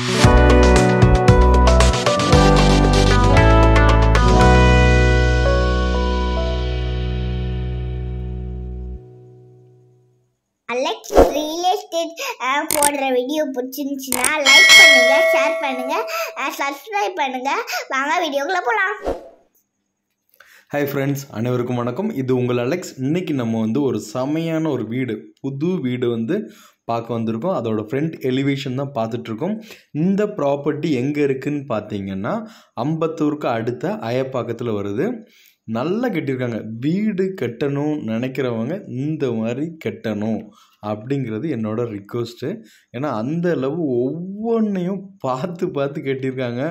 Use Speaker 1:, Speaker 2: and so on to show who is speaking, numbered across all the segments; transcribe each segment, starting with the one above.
Speaker 1: Alex real estate போடுற video பிடிச்சிருந்துச்சுன்னா like பண்ணுங்க ஷேர் பண்ணுங்க சப்ஸ்கிரைப் uh, பண்ணுங்க வாங்க வீடியோக்குள்ளே போகலாம் ஹாய் ஃப்ரெண்ட்ஸ் அனைவருக்கும் வணக்கம் இது உங்கள் அலெக்ஸ் இன்றைக்கி நம்ம வந்து ஒரு செமையான ஒரு வீடு புது வீடு வந்து பார்க்க வந்திருக்கோம் அதோட ஃப்ரண்ட் எலிவேஷன் தான் பார்த்துட்ருக்கோம் இந்த ப்ராப்பர்ட்டி எங்கே இருக்குதுன்னு பார்த்தீங்கன்னா அம்பத்தூருக்கு அடுத்த அயப்பாக்கத்தில் வருது நல்லா கட்டியிருக்காங்க வீடு கட்டணும் நினைக்கிறவங்க இந்த மாதிரி கட்டணும் அப்படிங்கிறது என்னோட ரிக்வஸ்ட்டு ஏன்னா அந்த அளவு ஒவ்வொன்றையும் பார்த்து பார்த்து கட்டியிருக்காங்க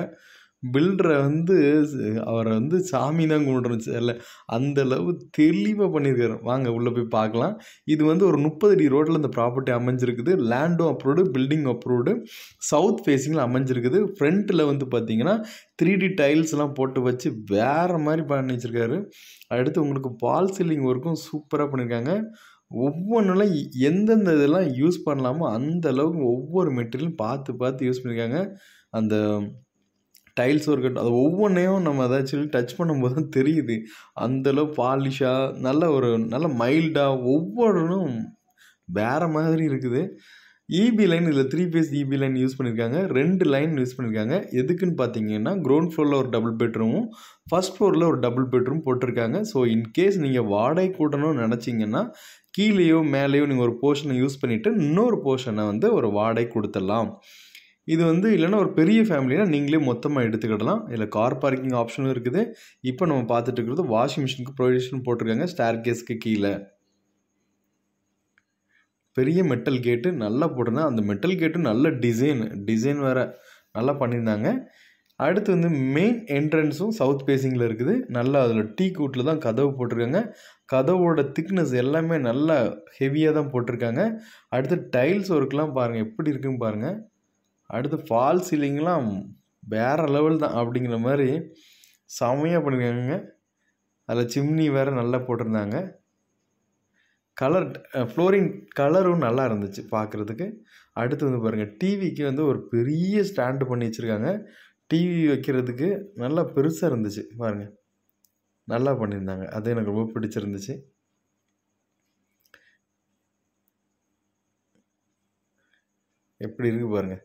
Speaker 1: பில்டரை வந்து அவரை வந்து சாமி தான் கும்பிட்றோம் செல்ல அந்தளவு தெளிவாக பண்ணியிருக்காரு வாங்க உள்ளே போய் பார்க்கலாம் இது வந்து ஒரு முப்பது அடி ரோட்டில் இந்த ப்ராப்பர்ட்டி அமைஞ்சிருக்குது லேண்டும் அப்ரூவ்டு பில்டிங் அப்ரூவ்டு சவுத் ஃபேஸிங்கில் அமைஞ்சிருக்குது ஃப்ரண்ட்டில் வந்து பார்த்திங்கன்னா த்ரீ டி டைல்ஸ்லாம் போட்டு வச்சு வேறு மாதிரி பண்ணி வச்சுருக்காரு அடுத்து உங்களுக்கு பால் சீலிங் ஒர்க்கும் சூப்பராக பண்ணியிருக்காங்க ஒவ்வொன்றுலாம் எந்தெந்த இதெல்லாம் யூஸ் பண்ணலாமோ அந்தளவுக்கு ஒவ்வொரு மெட்டீரியலும் பார்த்து பார்த்து யூஸ் பண்ணியிருக்காங்க அந்த டைல்ஸ் இருக்கட்டும் அது ஒவ்வொன்றையும் நம்ம ஏதாச்சும் டச் பண்ணும்போது தான் தெரியுது அந்தளவு பாலிஷாக நல்ல ஒரு நல்ல மைல்டாக ஒவ்வொன்றும் வேறு மாதிரி இருக்குது இபி லைன் இதில் three phase EB line use பண்ணியிருக்காங்க ரெண்டு லைன் யூஸ் பண்ணியிருக்காங்க எதுக்குன்னு பார்த்தீங்கன்னா க்ரௌண்ட் ஃப்ளோரில் ஒரு டபுள் பெட்ரூமும் ஃபஸ்ட் ஃப்ளோரில் ஒரு டபுள் பெட்ரூம் போட்டிருக்காங்க ஸோ இன்கேஸ் நீங்கள் வாடகை கூட்டணும்னு நினச்சிங்கன்னா கீழேயோ மேலேயோ நீங்கள் ஒரு போர்ஷனை யூஸ் பண்ணிவிட்டு இன்னொரு போர்ஷனை வந்து ஒரு வாடகை கொடுத்துடலாம் இது வந்து இல்லைனா ஒரு பெரிய ஃபேமிலினா நீங்களே மொத்தமாக எடுத்துக்கிடலாம் இதில் கார் பார்க்கிங் ஆப்ஷனும் இருக்குது இப்போ நம்ம பார்த்துட்டு இருக்கிறது வாஷிங் மிஷினுக்கு ப்ரொவிஷன் போட்டிருக்காங்க ஸ்டார் கேஸ்க்கு கீழே பெரிய மெட்டல் கேட்டு நல்லா போட்டிருந்தா அந்த மெட்டல் கேட்டு நல்ல டிசைன் டிசைன் வேறு நல்லா பண்ணியிருந்தாங்க அடுத்து வந்து மெயின் என்ட்ரன்ஸும் சவுத் பேசிங்கில் இருக்குது நல்லா அதில் டீ கூட்டில் தான் கதவு போட்டிருக்காங்க கதவோட திக்னஸ் எல்லாமே நல்லா ஹெவியாக தான் போட்டிருக்காங்க அடுத்து டைல்ஸ் ஒர்க்லாம் பாருங்கள் எப்படி இருக்குன்னு பாருங்கள் அடுத்து ஃபால் சீலிங்லாம் வேறு லெவல் தான் அப்படிங்கிற மாதிரி செமையாக பண்ணியிருக்காங்க அதில் சிம்னி வேறு நல்லா போட்டிருந்தாங்க கலர் ஃப்ளோரிங் கலரும் நல்லா இருந்துச்சு பார்க்குறதுக்கு அடுத்து வந்து பாருங்கள் டிவிக்கு வந்து ஒரு பெரிய ஸ்டாண்டு பண்ணி வச்சுருக்காங்க டிவி வைக்கிறதுக்கு நல்லா பெருசாக இருந்துச்சு பாருங்கள் நல்லா பண்ணியிருந்தாங்க அது எனக்கு ரொம்ப பிடிச்சிருந்துச்சு எப்படி இருக்குது பாருங்கள்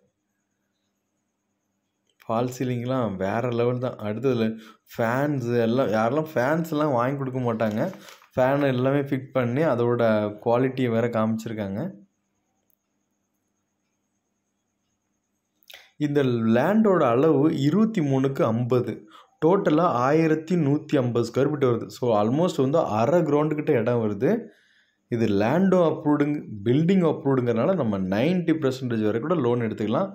Speaker 1: ஃபால் சீலிங்லாம் வேறு லெவல் தான் அடுத்ததில் ஃபேன்ஸு எல்லாம் யாரெல்லாம் ஃபேன்ஸ்லாம் வாங்கி கொடுக்க மாட்டாங்க ஃபேன் எல்லாமே ஃபிட் பண்ணி அதோட குவாலிட்டியை வேறு காமிச்சிருக்காங்க இந்த லேண்டோட அளவு இருபத்தி மூணுக்கு ஐம்பது டோட்டலாக ஆயிரத்தி நூற்றி ஐம்பது ஸ்கொயர் ஃபீட் வருது ஸோ ஆல்மோஸ்ட் வந்து அரை கிரவுண்டுக்கிட்ட இடம் வருது இது லேண்டோ அப்ரூவ்டுங்க பில்டிங் அப்ரூவ்டுங்கிறனால நம்ம நைன்ட்டி பர்சன்டேஜ் வரை கூட லோன் எடுத்துக்கலாம்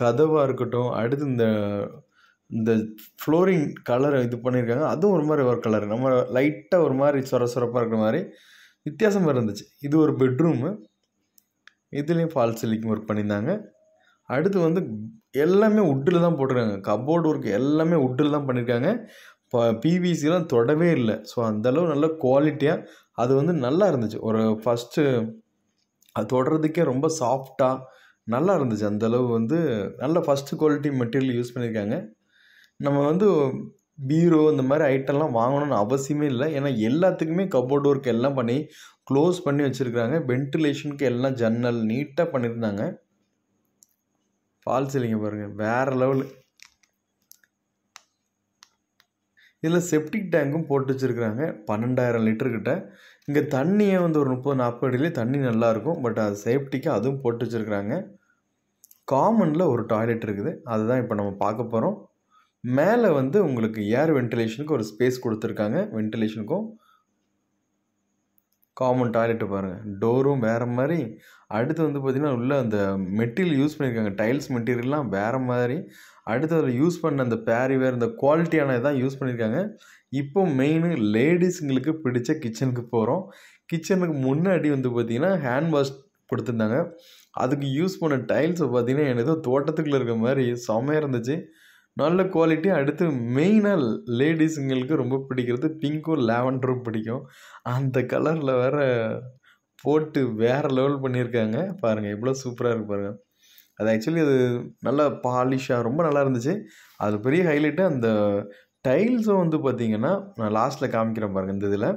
Speaker 1: கதவாக இருக்கட்டும் அடுத்து இந்த இந்த ஃப்ளோரிங் கலரை இது பண்ணியிருக்காங்க அதுவும் ஒரு மாதிரி ஒரு கலர் நம்ம லைட்டாக ஒரு மாதிரி சொர சொரப்பாக இருக்கிற மாதிரி வித்தியாசமாக இருந்துச்சு இது ஒரு பெட்ரூமு இதுலேயும் ஃபால்ஸ் சீலிங் ஒர்க் பண்ணியிருந்தாங்க அடுத்து வந்து எல்லாமே உட்டில் தான் போட்டிருக்காங்க கபோர்டு ஒர்க் எல்லாமே உட்டில் தான் பண்ணியிருக்காங்க இப்போ பிவிசிலாம் தொடவே இல்லை ஸோ அந்தளவு நல்ல குவாலிட்டியாக அது வந்து நல்லா இருந்துச்சு ஒரு ஃபஸ்ட்டு அது தொடுறதுக்கே ரொம்ப சாஃப்டாக நல்லா இருந்துச்சு அந்தளவு வந்து நல்ல ஃபஸ்ட்டு குவாலிட்டி மெட்டீரியல் யூஸ் பண்ணியிருக்காங்க நம்ம வந்து பீரோ இந்த மாதிரி ஐட்டம்லாம் வாங்கணும்னு அவசியமே இல்லை ஏன்னா எல்லாத்துக்குமே கபோர்ட் ஒர்க் எல்லாம் பண்ணி க்ளோஸ் பண்ணி வச்சுருக்காங்க வென்டிலேஷனுக்கு எல்லாம் ஜன்னல் நீட்டாக பண்ணியிருந்தாங்க ஃபால்ஸ் இல்லைங்க பாருங்கள் வேறு லெவலு இதில் செப்டிக் டேங்க்கும் போட்டு வச்சுருக்குறாங்க பன்னெண்டாயிரம் லிட்டர்கிட்ட இங்கே தண்ணியே வந்து ஒரு முப்பது நாற்பது அடியிலே தண்ணி நல்லாயிருக்கும் பட் அது சேஃப்டிக்கு அதுவும் போட்டு வச்சுருக்குறாங்க காமனில் ஒரு டாய்லெட் இருக்குது அதுதான் இப்போ நம்ம பார்க்க போகிறோம் மேலே வந்து உங்களுக்கு ஏர் வென்டிலேஷனுக்கு ஒரு ஸ்பேஸ் கொடுத்துருக்காங்க வென்டிலேஷனுக்கும் காமன் டாய்லெட்டு பாருங்கள் டோரும் வேறு மாதிரி அடுத்து வந்து பார்த்திங்கன்னா உள்ளே அந்த மெட்டீரியல் யூஸ் பண்ணியிருக்காங்க டைல்ஸ் மெட்டீரியல்லாம் வேறு மாதிரி அடுத்து அதில் யூஸ் பண்ண அந்த பேரி வேறு இந்த குவாலிட்டியான இதான் யூஸ் பண்ணியிருக்காங்க இப்போ மெயின் லேடிஸுங்களுக்கு பிடிச்ச கிச்சனுக்கு போகிறோம் கிச்சனுக்கு முன்னாடி வந்து பார்த்திங்கன்னா ஹேண்ட் வாஷ் கொடுத்துருந்தாங்க அதுக்கு யூஸ் பண்ண டைல்ஸை பார்த்தீங்கன்னா எனதோ தோட்டத்துக்குள்ளே இருக்க மாதிரி செம்மையாக இருந்துச்சு நல்ல குவாலிட்டி அடுத்து மெயினாக லேடிஸுங்களுக்கு ரொம்ப பிடிக்கிறது பிங்க்கும் லேவண்டரும் பிடிக்கும் அந்த கலரில் வேற போட்டு வேறு லெவல் பண்ணியிருக்காங்க பாருங்கள் எவ்வளோ சூப்பராக இருக்கு பாருங்கள் அது ஆக்சுவலி அது நல்லா பாலிஷாக ரொம்ப நல்லா இருந்துச்சு அது பெரிய ஹைலைட்டு அந்த டைல்ஸும் வந்து பார்த்திங்கன்னா நான் லாஸ்ட்டில் காமிக்கிறேன் பாருங்கள் இந்த இதில்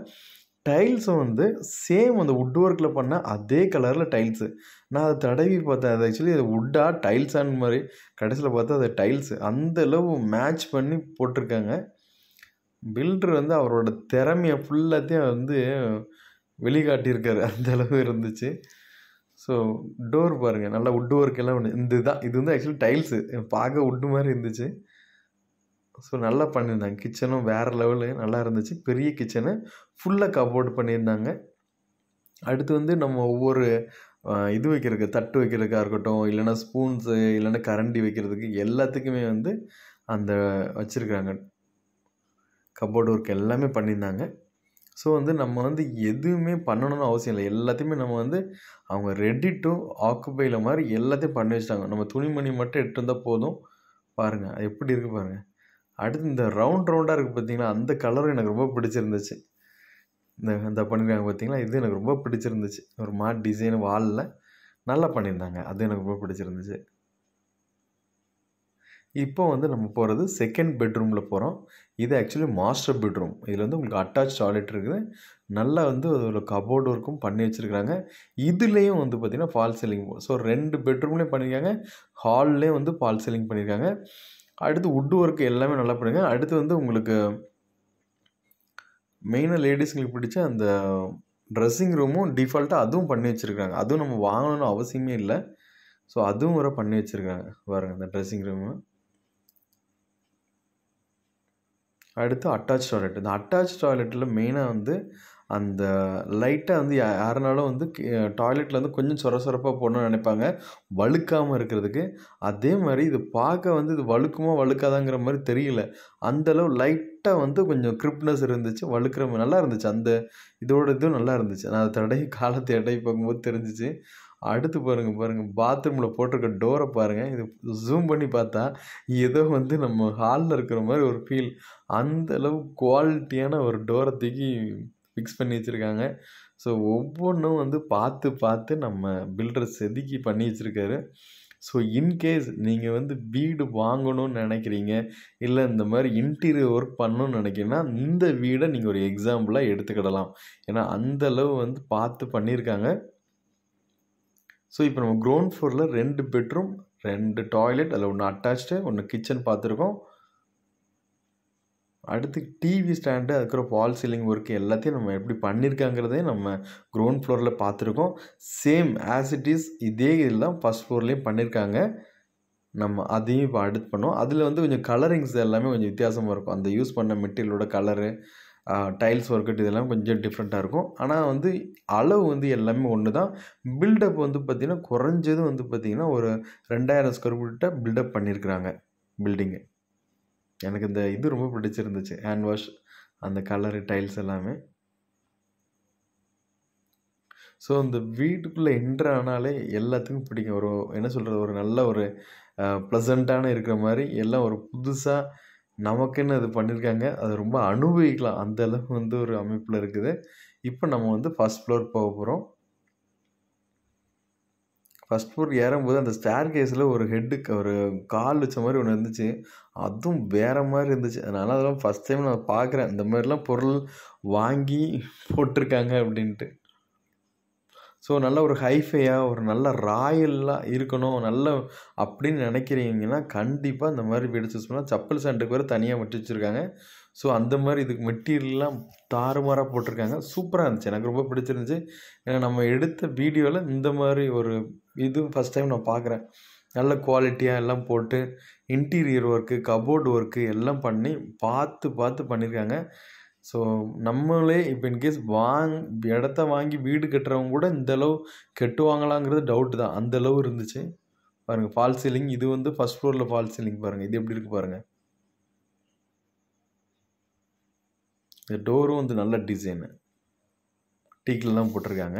Speaker 1: டைல்ஸும் வந்து சேம் அந்த வுட் ஒர்க்கில் பண்ண அதே கலரில் டைல்ஸு நான் அதை தடவி பார்த்தேன் அது ஆக்சுவலி அது வுட்டாக டைல்ஸான மாதிரி கடைசியில் பார்த்தா அது டைல்ஸு அந்தளவு மேட்ச் பண்ணி போட்டிருக்காங்க பில்டர் வந்து அவரோட திறமையை ஃபுல்லாத்தையும் வந்து வெளிக்காட்டியிருக்காரு அந்த அளவு இருந்துச்சு ஸோ டோர் பாருங்கள் நல்லா வுட் ஒர்க் எல்லாம் ஒன்று இந்த இதுதான் இது வந்து ஆக்சுவலி டைல்ஸு பார்க்க வுட்டு மாதிரி இருந்துச்சு ஸோ நல்லா பண்ணியிருந்தாங்க கிச்சனும் வேறு லெவலு நல்லா இருந்துச்சு பெரிய கிச்சனு ஃபுல்லாக கபோர்டு பண்ணியிருந்தாங்க அடுத்து வந்து நம்ம ஒவ்வொரு இது வைக்கிறதுக்கு தட்டு வைக்கிறதுக்காக இருக்கட்டும் இல்லைன்னா ஸ்பூன்ஸு இல்லைன்னா கரண்டி வைக்கிறதுக்கு எல்லாத்துக்குமே வந்து அந்த வச்சுருக்காங்க கபோர்டு ஒர்க் எல்லாமே பண்ணியிருந்தாங்க ஸோ வந்து நம்ம வந்து எதுவுமே பண்ணணும்னு அவசியம் இல்லை எல்லாத்தையுமே நம்ம வந்து அவங்க ரெடி டு ஆக்குபையில் மாதிரி எல்லாத்தையும் பண்ணி வச்சுட்டாங்க நம்ம துணிமணி மட்டும் எடுத்துருந்தால் போதும் பாருங்கள் எப்படி இருக்குது பாருங்கள் அடுத்து இந்த ரவுண்ட் ரவுண்டாக இருக்குது பார்த்திங்கன்னா அந்த கலரும் எனக்கு ரொம்ப பிடிச்சிருந்துச்சு இந்த இந்த பண்ணியிருக்காங்க பார்த்திங்களா இது எனக்கு ரொம்ப பிடிச்சிருந்துச்சு ஒரு மாட் டிசைன் வாலில் நல்லா பண்ணியிருந்தாங்க அது எனக்கு ரொம்ப பிடிச்சிருந்துச்சு இப்போ வந்து நம்ம போகிறது செகண்ட் பெட்ரூமில் போகிறோம் இது ஆக்சுவலி மாஸ்டர் பெட்ரூம் இதில் வந்து உங்களுக்கு அட்டாச் டாய்லெட் இருக்குது நல்லா வந்து அதில் கபோர்டு ஒர்க்கும் பண்ணி வச்சுருக்குறாங்க இதுலேயும் வந்து பார்த்திங்கன்னா ஃபால் சீலிங் ஸோ ரெண்டு பெட்ரூம்லேயும் பண்ணியிருக்காங்க ஹால்லேயும் வந்து ஃபால் சீலிங் பண்ணியிருக்காங்க அடுத்து வுட் ஒர்க் எல்லாமே நல்லா பண்ணுங்கள் அடுத்து வந்து உங்களுக்கு மெயினாக லேடிஸுங்களுக்கு பிடிச்ச அந்த ட்ரெஸ்ஸிங் ரூமும் டிஃபால்ட்டாக அதுவும் பண்ணி வச்சுருக்காங்க அதுவும் நம்ம வாங்கணும்னு அவசியமே இல்லை ஸோ அதுவும் வர பண்ணி வச்சுருக்காங்க பாருங்க அந்த ட்ரெஸ்ஸிங் ரூமு அடுத்து அட்டாச் டாய்லெட் இந்த அட்டாச் டாய்லெட்டில் மெயினாக வந்து அந்த லைட்டாக வந்து யாருனாலும் வந்து டாய்லெட்டில் வந்து கொஞ்சம் சொர சொரப்பாக போடணும்னு நினைப்பாங்க வழுக்காமல் இருக்கிறதுக்கு அதே மாதிரி இது பார்க்க வந்து இது வழுக்குமா வழுக்காதாங்கிற மாதிரி தெரியல அந்தளவு லைட்டாக வந்து கொஞ்சம் கிரிப்னஸ் இருந்துச்சு வழுக்கிற மாதிரி நல்லா இருந்துச்சு அந்த இதோட இதுவும் நல்லா இருந்துச்சு நான் அதை தடையும் காலத்தை இடையே பார்க்கும்போது தெரிஞ்சிச்சு அடுத்து பாருங்கள் பாருங்கள் பாத்ரூமில் போட்டிருக்க டோரை பாருங்கள் இது ஜூம் பண்ணி பார்த்தா ஏதோ வந்து நம்ம ஹாலில் இருக்கிற மாதிரி ஒரு ஃபீல் அந்தளவு குவாலிட்டியான ஒரு டோரை தூக்கி ஃபிக்ஸ் பண்ணி வச்சுருக்காங்க ஸோ ஒவ்வொன்றும் வந்து பார்த்து பார்த்து நம்ம பில்டர் செதுக்கி பண்ணி வச்சுருக்காரு ஸோ இன்கேஸ் நீங்கள் வந்து வீடு வாங்கணும்னு நினைக்கிறீங்க இல்லை இந்த மாதிரி இன்டீரியர் ஒர்க் பண்ணணும்னு நினைக்கிறீங்கன்னா இந்த வீடை நீங்கள் ஒரு எக்ஸாம்பிளாக எடுத்துக்கிடலாம் ஏன்னா அந்தளவு வந்து பார்த்து பண்ணியிருக்காங்க ஸோ இப்போ நம்ம க்ரௌண்ட் ஃப்ளோரில் ரெண்டு பெட்ரூம் ரெண்டு டாய்லெட் அதில் ஒன்று அட்டாச்சு ஒன்று கிச்சன் பார்த்துருக்கோம் அடுத்து டிவி ஸ்டாண்டு அதுக்கப்புறம் வால் சீலிங் ஒர்க் எல்லாத்தையும் நம்ம எப்படி பண்ணியிருக்காங்கிறதே நம்ம க்ரௌண்ட் ஃப்ளோரில் பார்த்துருக்கோம் சேம் ஆஸ் இட் இஸ் இதே இதெல்லாம் ஃபஸ்ட் ஃப்ளோர்லேயும் பண்ணியிருக்காங்க நம்ம அதையும் இப்போ அடுத்து பண்ணோம் அதில் வந்து கொஞ்சம் கலரிங்ஸ் எல்லாமே கொஞ்சம் வித்தியாசமாக இருக்கும் அந்த யூஸ் பண்ண மெட்டீரியலோட கலரு டைல்ஸ் ஒர்க்கட் இதெல்லாம் கொஞ்சம் டிஃப்ரெண்ட்டாக இருக்கும் ஆனால் வந்து அளவு வந்து எல்லாமே ஒன்று தான் பில்டப் வந்து பார்த்திங்கன்னா குறைஞ்சது வந்து பார்த்திங்கன்னா ஒரு ரெண்டாயிரம் ஸ்கொயர் ஃபீட்டை பில்டப் பண்ணியிருக்கிறாங்க பில்டிங்கு எனக்கு இந்த இது ரொம்ப பிடிச்சிருந்துச்சு ஹேண்ட் வாஷ் அந்த கலரு டைல்ஸ் எல்லாமே ஸோ இந்த வீட்டுக்குள்ளே என்ட்ரு ஆனாலே எல்லாத்துக்கும் பிடிக்கும் ஒரு என்ன சொல்கிறது ஒரு நல்ல ஒரு ப்ளசண்ட்டான இருக்கிற மாதிரி எல்லாம் ஒரு புதுசாக நமக்குன்னு அது பண்ணியிருக்காங்க அது ரொம்ப அனுபவிக்கலாம் அந்த அளவுக்கு வந்து ஒரு அமைப்பில் இருக்குது இப்போ நம்ம வந்து ஃபஸ்ட் ஃப்ளோர் போக போகிறோம் ஃபஸ்ட் ஃப்ளோர் ஏறும்போது அந்த ஸ்டேர் கேஸில் ஒரு ஹெட்டுக்கு ஒரு கால் வச்ச மாதிரி ஒன்று இருந்துச்சு அதுவும் வேறு மாதிரி இருந்துச்சு அதனால் அதெல்லாம் ஃபஸ்ட் டைம் நான் பார்க்குறேன் இந்த மாதிரிலாம் பொருள் வாங்கி போட்டிருக்காங்க அப்படின்ட்டு ஸோ நல்ல ஒரு ஹைஃபையாக ஒரு நல்ல ராயலாக இருக்கணும் நல்ல அப்படின்னு நினைக்கிறீங்கன்னா கண்டிப்பாக இந்த மாதிரி வீடு சூஸ் பண்ணால் செப்பல் சாண்டுக்கு வேறு தனியாக வெட்டி வச்சுருக்காங்க ஸோ அந்த மாதிரி இதுக்கு மெட்டீரியல்லாம் தாறுமாறாக போட்டிருக்காங்க சூப்பராக இருந்துச்சு எனக்கு ரொம்ப பிடிச்சிருந்துச்சு ஏன்னா நம்ம எடுத்த வீடியோவில் இந்த மாதிரி ஒரு இதுவும் ஃபஸ்ட் டைம் நான் பார்க்குறேன் நல்ல குவாலிட்டியாக எல்லாம் போட்டு இன்டீரியர் ஒர்க்கு கபோர்டு ஒர்க்கு எல்லாம் பண்ணி பார்த்து பார்த்து பண்ணியிருக்காங்க ஸோ நம்மளே இப்போ இன்கேஸ் வாங் இடத்த வாங்கி வீடு கட்டுறவங்க கூட இந்தளவு கெட்டுவாங்களாங்கிறது டவுட்டு தான் அந்தளவு இருந்துச்சு பாருங்கள் ஃபால் சீலிங் இது வந்து ஃபஸ்ட் ஃப்ளோரில் ஃபால் சீலிங் பாருங்கள் இது எப்படி இருக்குது பாருங்கள் இந்த டோரும் வந்து நல்ல டிசைனு டீக்கிலலாம் போட்டிருக்காங்க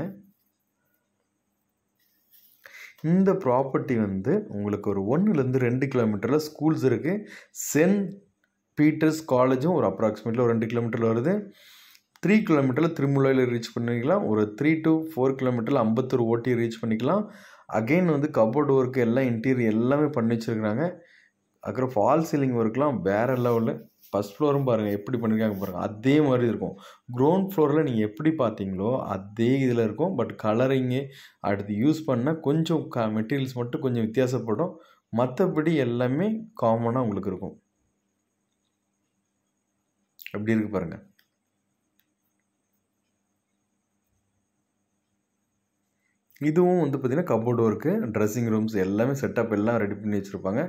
Speaker 1: இந்த ப்ராப்பர்ட்டி வந்து உங்களுக்கு ஒரு ஒன்றுலேருந்து ரெண்டு கிலோமீட்டரில் ஸ்கூல்ஸ் இருக்குது சென்ட் பீட்டர்ஸ் காலேஜும் ஒரு அப்ராக்சிமேட்லி ஒரு ரெண்டு கிலோமீட்டரில் வருது த்ரீ கிலோமீட்டரில் திருமுல்லையில் ரீச் பண்ணிக்கலாம் ஒரு த்ரீ டு ஃபோர் கிலோமீட்டரில் ஐம்பத்தொரு ஓட்டி ரீச் பண்ணிக்கலாம் அகெயின் வந்து கபோர்டு ஒர்க்கு எல்லாம் இன்டீரியர் எல்லாமே பண்ணி வச்சுருக்குறாங்க அப்புறம் ஃபால் சீலிங் ஒர்க்லாம் வேறு லெவலில் ஃபஸ்ட் ஃப்ளோரும் பாருங்கள் எப்படி பண்ணியிருக்காங்க பாருங்கள் அதே மாதிரி இருக்கும் க்ரௌண்ட் ஃப்ளோரில் நீங்கள் எப்படி பார்த்தீங்களோ அதே இதில் இருக்கும் பட் கலரிங்கு அடுத்து யூஸ் பண்ணால் கொஞ்சம் க மெட்டீரியல்ஸ் மட்டும் கொஞ்சம் வித்தியாசப்படும் மற்றபடி எல்லாமே காமனாக உங்களுக்கு இருக்கும் அப்படி இருக்கு பாருங்கள் இதுவும் வந்து பார்த்திங்கன்னா கபோர்டு ஒர்க்கு ட்ரெஸ்ஸிங் ரூம்ஸ் எல்லாமே செட்டப் எல்லாம் ரெடி பண்ணி வச்சுருப்பாங்க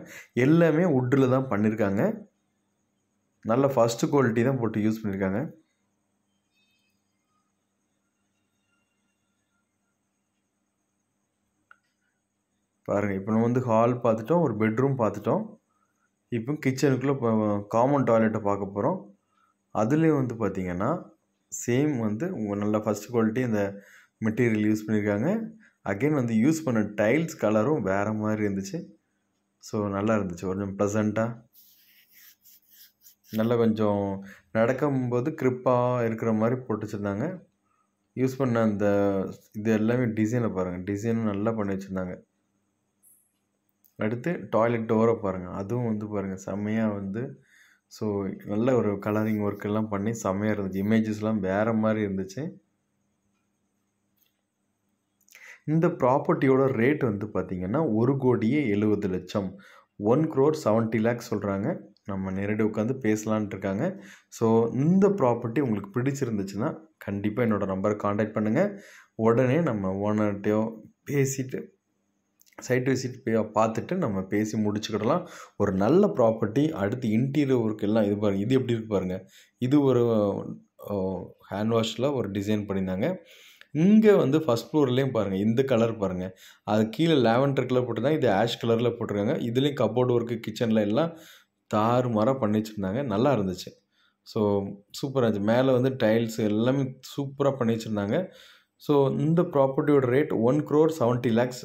Speaker 1: எல்லாமே உட்டில் தான் பண்ணியிருக்காங்க நல்ல ஃபஸ்ட்டு குவாலிட்டி தான் போட்டு யூஸ் பண்ணியிருக்காங்க பாருங்கள் இப்போ நம்ம வந்து ஹால் பார்த்துட்டோம் ஒரு பெட்ரூம் பார்த்துட்டோம் இப்போ கிச்சனுக்குள்ளே இப்போ காமன் டாய்லெட்டை பார்க்க போகிறோம் அதுலேயும் வந்து பார்த்தீங்கன்னா சேம் வந்து நல்ல ஃபஸ்ட் குவாலிட்டி அந்த மெட்டீரியல் யூஸ் பண்ணியிருக்காங்க அகெயின் வந்து யூஸ் பண்ண டைல்ஸ் கலரும் வேறு மாதிரி இருந்துச்சு ஸோ நல்லா இருந்துச்சு கொஞ்சம் ப்ளசண்ட்டாக நல்லா கொஞ்சம் நடக்கும்போது க்ரிப்பாக இருக்கிற மாதிரி போட்டு வச்சுருந்தாங்க யூஸ் பண்ண அந்த இது எல்லாமே டிசைனில் பாருங்கள் டிசைனும் நல்லா பண்ணி வச்சுருந்தாங்க அடுத்து டாய்லெட் டோரை பாருங்கள் அதுவும் வந்து பாருங்கள் செம்மையாக வந்து ஸோ நல்ல ஒரு கலரிங் ஒர்க்கெல்லாம் பண்ணி செம்மையாக இருந்துச்சு இமேஜஸ்லாம் வேறு மாதிரி இருந்துச்சு இந்த ப்ராப்பர்ட்டியோட ரேட் வந்து பார்த்திங்கன்னா ஒரு கோடியே எழுபது லட்சம் ஒன் க்ரோர் செவன்ட்டி லேக்ஸ் சொல்கிறாங்க நம்ம நேரடியாக உட்காந்து பேசலான்ட்டு இருக்காங்க ஸோ இந்த ப்ராப்பர்ட்டி உங்களுக்கு பிடிச்சிருந்துச்சுன்னா கண்டிப்பாக என்னோடய நம்பரை காண்டாக்ட் பண்ணுங்கள் உடனே நம்ம ஓனர்கிட்டையோ பேசிவிட்டு சைட் விசிட் போய் பார்த்துட்டு நம்ம பேசி முடிச்சுக்கிடலாம் ஒரு நல்ல ப்ராப்பர்ட்டி அடுத்து இன்டீரியர் ஒர்க் எல்லாம் இது பாருங்கள் இது எப்படி இருக்கு பாருங்கள் இது ஒரு ஹேண்ட் வாஷில் ஒரு டிசைன் பண்ணியிருந்தாங்க இங்கே வந்து ஃபஸ்ட் ஃப்ளோர்லேயும் பாருங்கள் இந்த கலர் பாருங்கள் அது கீழே லேவண்டர் கலர் போட்டிருந்தாங்க இது ஆஷ் கலரில் போட்டிருக்காங்க இதுலேயும் கபோர்டு ஒர்க்கு கிச்சனில் எல்லாம் தாறுமாறாக பண்ணி வச்சுருந்தாங்க நல்லா இருந்துச்சு ஸோ சூப்பராக இருந்துச்சு மேலே வந்து டைல்ஸ் எல்லாமே சூப்பராக பண்ணி வச்சுருந்தாங்க ஸோ இந்த ப்ராப்பர்ட்டியோட rate one crore seventy lakhs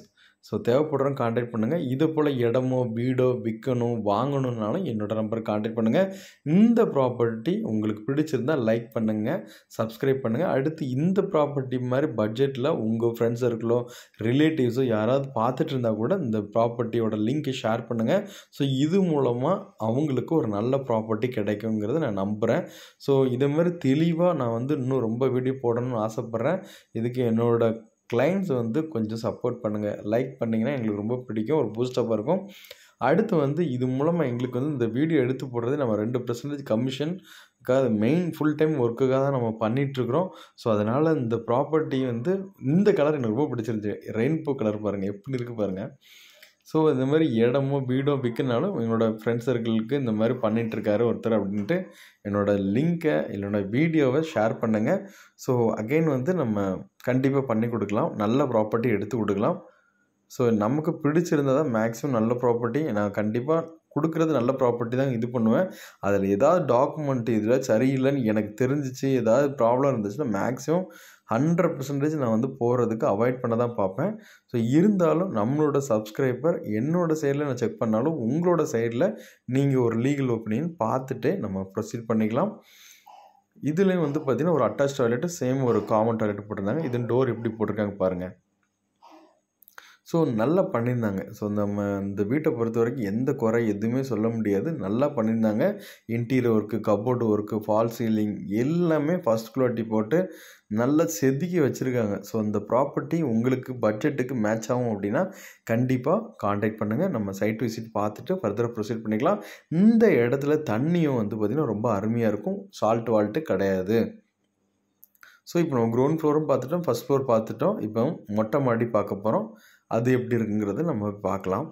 Speaker 1: so தேவைப்படுறவங்க காண்டாக்ட் பண்ணுங்கள் இது போல் இடமோ வீடோ விற்கணும் வாங்கணுன்னாலும் என்னோடய நம்பர் காண்டாக்ட் பண்ணுங்கள் இந்த ப்ராப்பர்ட்டி உங்களுக்கு பிடிச்சிருந்தால் லைக் பண்ணுங்கள் சப்ஸ்கிரைப் பண்ணுங்கள் அடுத்து இந்த ப்ராப்பர்ட்டி மாதிரி பட்ஜெட்டில் உங்கள் ஃப்ரெண்ட்ஸ் சர்க்கிளோ ரிலேட்டிவ்ஸோ யாராவது பார்த்துட்டு இருந்தால் கூட இந்த ப்ராப்பர்ட்டியோட லிங்க்கை ஷேர் பண்ணுங்கள் ஸோ இது மூலமாக அவங்களுக்கு ஒரு நல்ல ப்ராப்பர்ட்டி கிடைக்குங்கிறத நான் நம்புகிறேன் ஸோ இதே மாதிரி தெளிவாக நான் வந்து இன்னும் ரொம்ப வீடியோ போடணும்னு ஆசைப்பட்றேன் இதுக்கு என்னோடய கிளைண்ட்ஸ் வந்து கொஞ்சம் சப்போர்ட் பண்ணுங்கள் லைக் பண்ணிங்கன்னா எங்களுக்கு ரொம்ப பிடிக்கும் ஒரு பூஸ்டப்பாக இருக்கும் அடுத்து வந்து இது மூலமாக எங்களுக்கு வந்து இந்த வீடியோ எடுத்து போடுறது நம்ம ரெண்டு பர்சன்டேஜ் கமிஷன் அது மெயின் ஃபுல் டைம் ஒர்க்குக்காக தான் நம்ம பண்ணிகிட்ருக்குறோம் ஸோ அதனால் இந்த ப்ராப்பர்ட்டி வந்து இந்த கலர் எனக்கு ரொம்ப பிடிச்சிருந்துச்சு ரெயின்போ கலர் பாருங்கள் எப்படி இருக்குது பாருங்கள் ஸோ இந்த மாதிரி இடமோ வீடோ விற்கனாலும் என்னோடய ஃப்ரெண்ட்ஸ் சர்க்கிளுக்கு இந்த மாதிரி பண்ணிகிட்ருக்காரு ஒருத்தர் அப்படின்ட்டு என்னோடய லிங்க்கை என்னோடய வீடியோவை ஷேர் பண்ணுங்கள் ஸோ அகெயின் வந்து நம்ம கண்டிப்பாக பண்ணி கொடுக்கலாம் நல்ல ப்ராப்பர்ட்டி எடுத்து கொடுக்கலாம் ஸோ நமக்கு பிடிச்சிருந்தால் தான் மேக்ஸிமம் நல்ல ப்ராப்பர்ட்டி நான் கண்டிப்பாக கொடுக்குறது நல்ல ப்ராப்பர்ட்டி தான் இது பண்ணுவேன் அதில் ஏதாவது டாக்குமெண்ட் இதில் சரியில்லைன்னு எனக்கு தெரிஞ்சிச்சு ஏதாவது ப்ராப்ளம் இருந்துச்சுன்னா மேக்ஸிமம் ஹண்ட்ரட் பர்சன்டேஜ் நான் வந்து போகிறதுக்கு அவாய்ட் பண்ண தான் பார்ப்பேன் ஸோ இருந்தாலும் நம்மளோட சப்ஸ்கிரைபர் என்னோட சைடில் நான் செக் பண்ணாலும் உங்களோட சைடில் நீங்கள் ஒரு லீகல் ஒப்பீனியன் பார்த்துட்டு நம்ம ப்ரொசீட் பண்ணிக்கலாம் இதுலேயும் வந்து பார்த்திங்கன்னா ஒரு அட்டாச் டாய்லெட்டு சேம் ஒரு காமன் டாய்லெட் போட்டிருந்தாங்க இதன் டோர் எப்படி போட்டிருக்காங்க பாருங்கள் ஸோ நல்லா பண்ணியிருந்தாங்க ஸோ நம்ம இந்த வீட்டை பொறுத்த வரைக்கும் எந்த குறை எதுவுமே சொல்ல முடியாது நல்லா பண்ணியிருந்தாங்க interior work cupboard work false ceiling எல்லாமே ஃபஸ்ட் குவாலிட்டி போட்டு நல்லா செதுக்கி வச்சுருக்காங்க ஸோ அந்த ப்ராப்பர்ட்டி உங்களுக்கு பட்ஜெட்டுக்கு மேட்ச் ஆகும் அப்படின்னா கண்டிப்பாக காண்டாக்ட் பண்ணுங்கள் நம்ம சைட் விசிட் பார்த்துட்டு ஃபர்தராக ப்ரொசீட் பண்ணிக்கலாம் இந்த இடத்துல தண்ணியும் வந்து பார்த்திங்கன்னா ரொம்ப அருமையாக இருக்கும் சால்ட் வால்ட்டு கிடையாது ஸோ இப்போ நம்ம க்ரௌண்ட் ஃப்ளோரும் பார்த்துட்டோம் ஃபஸ்ட் ஃப்ளோர் பார்த்துட்டோம் இப்போ மொட்டை மாடி பார்க்க போகிறோம் அது எப்படி இருக்குங்கிறத நம்ம பார்க்கலாம்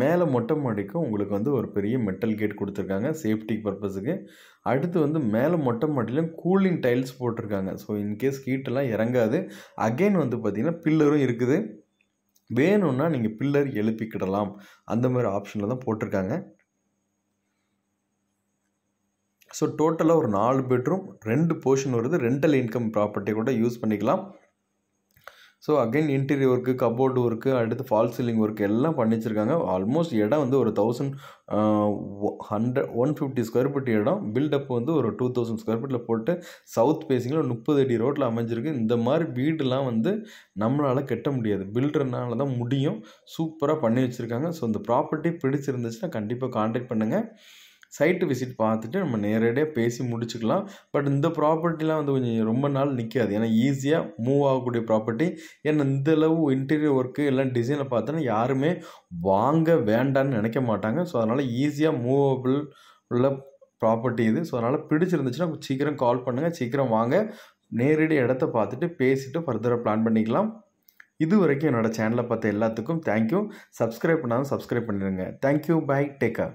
Speaker 1: மேலே மொட்டை மாடிக்கும் உங்களுக்கு வந்து ஒரு பெரிய மெட்டல் கேட் கொடுத்துருக்காங்க சேஃப்டி பர்பஸுக்கு அடுத்து வந்து மேலே மொட்டை மாடிலையும் கூலிங் டைல்ஸ் போட்டிருக்காங்க ஸோ இன்கேஸ் ஹீட்டெல்லாம் இறங்காது அகெயின் வந்து பார்த்திங்கன்னா பில்லரும் இருக்குது வேணும்னா நீங்கள் பில்லர் எழுப்பிக்கிடலாம் அந்த மாதிரி ஆப்ஷனில் தான் போட்டிருக்காங்க ஸோ டோட்டலாக ஒரு நாலு பெட்ரூம் ரெண்டு போர்ஷன் வருது ரெண்டல் இன்கம் ப்ராப்பர்ட்டி கூட யூஸ் பண்ணிக்கலாம் so again interior work cupboard work அடுத்து ஃபால் சீலிங் ஒர்க் எல்லாம் பண்ணிச்சிருக்காங்க ஆல்மோஸ்ட் இடம் வந்து ஒரு thousand hundred one fifty square feet இடம் பில்டப் வந்து ஒரு டூ தௌசண்ட் ஸ்கொயர் ஃபீட்டில் போட்டு சவுத் பேசிங்கில் முப்பது அடி ரோட்டில் அமைஞ்சிருக்கு இந்த மாதிரி வீடுலாம் வந்து நம்மளால் கட்ட முடியாது பில்டர்னால தான் முடியும் சூப்பராக பண்ணி வச்சுருக்காங்க ஸோ இந்த ப்ராப்பர்ட்டி பிடிச்சிருந்துச்சுன்னா கண்டிப்பாக காண்டாக்ட் பண்ணுங்கள் சைட்டு விசிட் பார்த்துட்டு நம்ம நேரடியாக பேசி முடிச்சுக்கலாம் பட் இந்த ப்ராப்பர்ட்டிலாம் வந்து கொஞ்சம் ரொம்ப நாள் நிற்காது ஏன்னா ஈஸியாக மூவ் ஆகக்கூடிய ப்ராப்பர்ட்டி ஏன்னா இந்தளவு இன்டீரியர் ஒர்க்கு எல்லாம் டிசைனை பார்த்தோன்னா யாருமே வாங்க வேண்டான்னு நினைக்க மாட்டாங்க ஸோ அதனால் ஈஸியாக மூவபிள் உள்ள ப்ராப்பர்ட்டி இது ஸோ அதனால் பிடிச்சிருந்துச்சுன்னா சீக்கிரம் கால் பண்ணுங்கள் சீக்கிரம் வாங்க நேரடி இடத்த பார்த்துட்டு பேசிவிட்டு ஃபர்தராக பிளான் பண்ணிக்கலாம் இது வரைக்கும் என்னோடய சேனலை பார்த்த எல்லாத்துக்கும் தேங்க்யூ சப்ஸ்கிரைப் பண்ணாலும் சப்ஸ்கிரைப் பண்ணிடுங்க தேங்க்யூ பை டேக்கா